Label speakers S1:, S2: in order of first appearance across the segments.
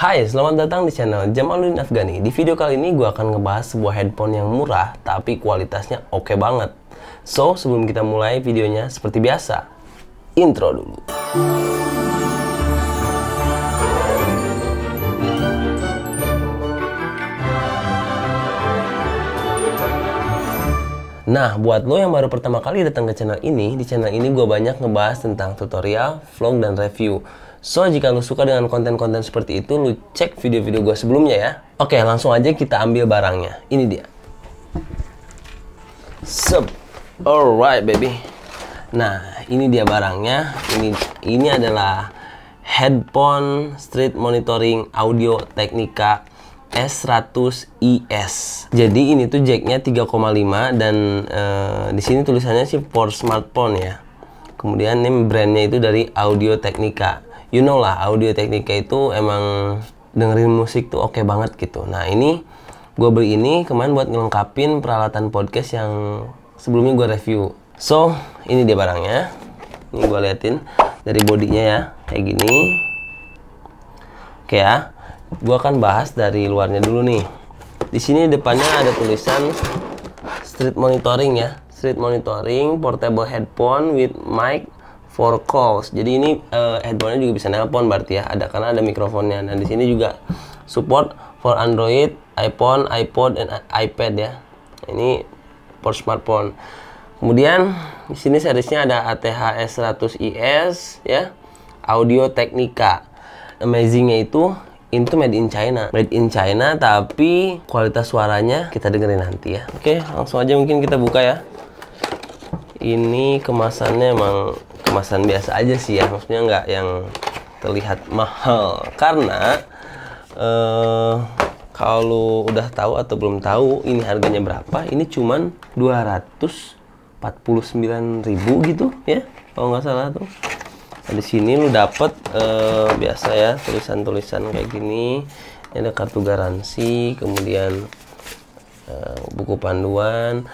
S1: Hai, selamat datang di channel Jamaluddin Afghani. Di video kali ini gue akan ngebahas sebuah headphone yang murah tapi kualitasnya oke okay banget. So, sebelum kita mulai videonya seperti biasa, intro dulu. Nah, buat lo yang baru pertama kali datang ke channel ini, di channel ini gue banyak ngebahas tentang tutorial, vlog, dan review. So, jika lo suka dengan konten-konten seperti itu, lu cek video-video gue sebelumnya ya. Oke, langsung aja kita ambil barangnya. Ini dia. Sup. Alright, baby. Nah, ini dia barangnya. Ini ini adalah headphone street monitoring audio Technica S100IS. Jadi ini tuh jacknya 3,5 dan uh, di sini tulisannya sih for smartphone ya. Kemudian name brandnya itu dari Audio Technica you know lah audio teknika itu emang dengerin musik tuh oke okay banget gitu nah ini gue beli ini kemarin buat ngelengkapin peralatan podcast yang sebelumnya gue review so ini dia barangnya ini gue liatin dari bodinya ya kayak gini oke ya gue akan bahas dari luarnya dulu nih di sini depannya ada tulisan street monitoring ya street monitoring portable headphone with mic for calls. Jadi ini uh, headphone-nya juga bisa nelpon berarti ya. Ada karena ada mikrofonnya. Nah, di sini juga support for Android, iPhone, iPod dan iPad ya. Ini for smartphone. Kemudian di sini seriesnya ada ATH 100 is ya. Audio Technica. Amazingnya itu itu made in China made in China tapi kualitas suaranya kita dengerin nanti ya oke langsung aja mungkin kita buka ya ini kemasannya emang kemasan biasa aja sih ya maksudnya nggak yang terlihat mahal karena uh, kalau udah tahu atau belum tahu ini harganya berapa ini cuman 249.000 gitu ya kalau nggak salah tuh nah, di sini lu dapet uh, biasa ya tulisan-tulisan kayak gini ini ada kartu garansi kemudian uh, buku panduan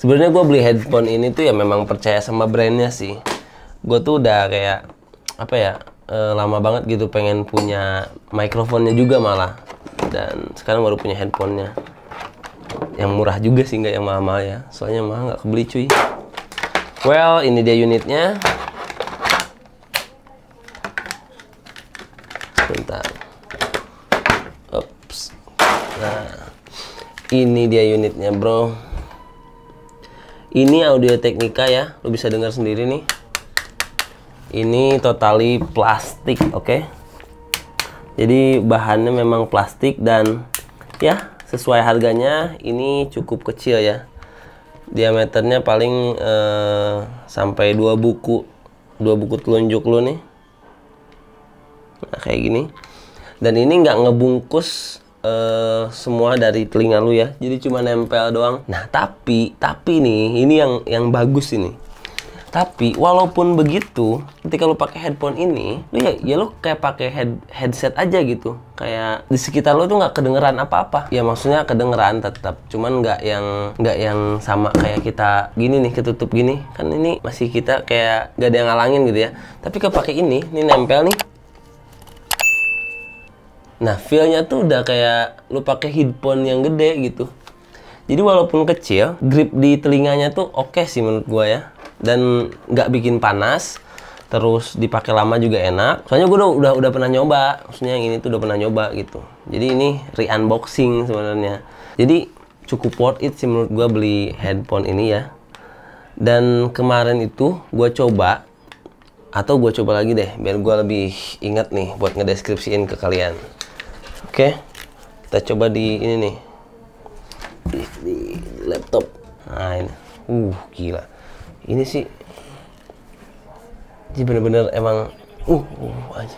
S1: sebenarnya gue beli headphone ini tuh ya memang percaya sama brandnya sih gue tuh udah kayak apa ya e, lama banget gitu pengen punya mikrofonnya juga malah dan sekarang baru punya headphonenya yang murah juga sih nggak yang mahal-mahal ya soalnya mah nggak kebeli cuy well ini dia unitnya bentar Ups. nah ini dia unitnya bro ini audio teknika ya lu bisa dengar sendiri nih ini totally plastik oke okay? jadi bahannya memang plastik dan ya sesuai harganya ini cukup kecil ya diameternya paling eh, sampai dua buku dua buku telunjuk lu nih nah kayak gini dan ini nggak ngebungkus uh, semua dari telinga lu ya. Jadi cuma nempel doang. Nah, tapi tapi nih ini yang yang bagus ini. Tapi walaupun begitu, ketika lu pakai headphone ini, lu ya, ya lu kayak pakai head, headset aja gitu. Kayak di sekitar lu tuh nggak kedengeran apa-apa. Ya maksudnya kedengeran tetap, cuman nggak yang nggak yang sama kayak kita gini nih ketutup gini. Kan ini masih kita kayak gak ada yang ngalangin gitu ya. Tapi kepake ini, ini nempel nih Nah, feel-nya tuh udah kayak lu pake headphone yang gede gitu. Jadi walaupun kecil, grip di telinganya tuh oke okay sih menurut gue ya. Dan nggak bikin panas, terus dipakai lama juga enak. Soalnya gue udah, udah udah pernah nyoba, maksudnya yang ini tuh udah pernah nyoba gitu. Jadi ini re-unboxing sebenarnya. Jadi cukup worth it sih menurut gue beli headphone ini ya. Dan kemarin itu gue coba atau gue coba lagi deh biar gue lebih ingat nih buat ngedeskripsiin ke kalian. Oke, kita coba di ini nih, di, di laptop. Nah ini, uh gila, ini sih, ini bener-bener emang, uh, uh aja.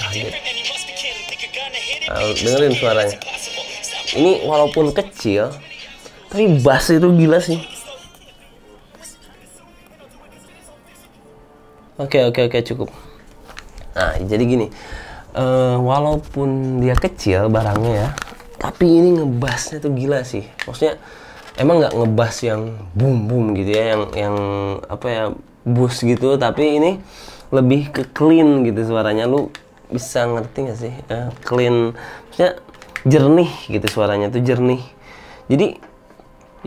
S1: kaget. Nah, dengerin suaranya. Ini walaupun kecil, tapi bass itu gila sih. Oke, okay, oke, okay, oke, okay, cukup. Nah, jadi gini, uh, walaupun dia kecil barangnya ya, tapi ini ngebasnya tuh gila sih. Maksudnya emang nggak ngebas yang boom boom gitu ya, yang yang apa ya bus gitu, tapi ini lebih ke clean gitu suaranya. Lu bisa ngerti gak sih? Uh, clean, maksudnya jernih gitu suaranya tuh jernih. Jadi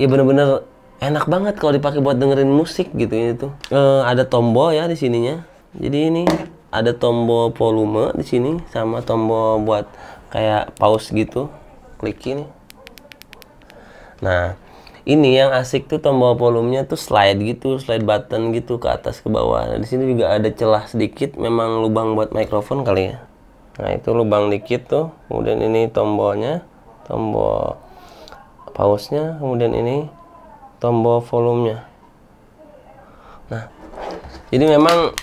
S1: ya bener-bener enak banget kalau dipakai buat dengerin musik gitu ini tuh. Uh, ada tombol ya di sininya. Jadi ini ada tombol volume di sini sama tombol buat kayak pause gitu klik ini nah ini yang asik tuh tombol volumenya tuh slide gitu slide button gitu ke atas ke bawah nah, di sini juga ada celah sedikit memang lubang buat microphone kali ya nah itu lubang dikit tuh kemudian ini tombolnya tombol pause kemudian ini tombol volumenya nah jadi memang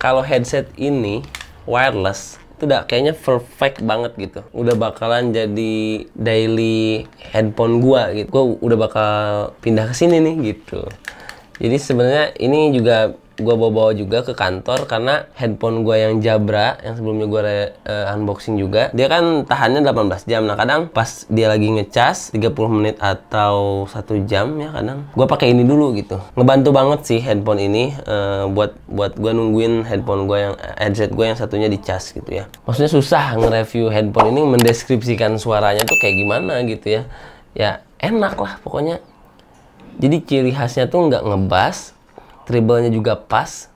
S1: kalau headset ini wireless itu udah kayaknya perfect banget gitu udah bakalan jadi daily handphone gua gitu gua udah bakal pindah ke sini nih gitu jadi sebenarnya ini juga gue bawa-bawa juga ke kantor karena handphone gue yang Jabra yang sebelumnya gue uh, eh, unboxing juga dia kan tahannya 18 jam nah kadang pas dia lagi ngecas 30 menit atau satu jam ya kadang gue pakai ini dulu gitu ngebantu banget sih handphone ini uh, buat buat gue nungguin handphone gue yang headset gue yang satunya dicas gitu ya maksudnya susah nge-review handphone ini mendeskripsikan suaranya tuh kayak gimana gitu ya ya enak lah pokoknya jadi ciri khasnya tuh nggak ngebas dribblenya juga pas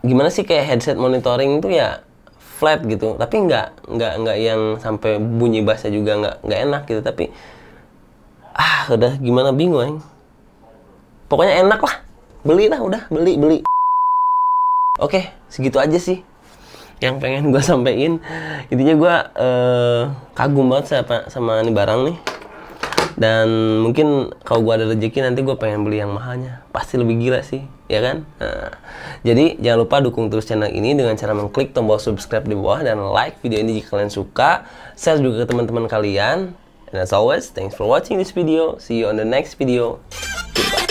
S1: gimana sih kayak headset monitoring itu ya flat gitu tapi nggak nggak nggak yang sampai bunyi bassnya juga nggak nggak enak gitu tapi ah udah gimana bingung yang. pokoknya enak lah beli lah udah beli beli oke segitu aja sih yang pengen gue sampein intinya gue uh, kagum banget sama sama ini barang nih dan mungkin kalau gue ada rezeki nanti gue pengen beli yang mahalnya pasti lebih gila sih ya kan nah, jadi jangan lupa dukung terus channel ini dengan cara mengklik tombol subscribe di bawah dan like video ini jika kalian suka share juga ke teman-teman kalian and as always thanks for watching this video see you on the next video goodbye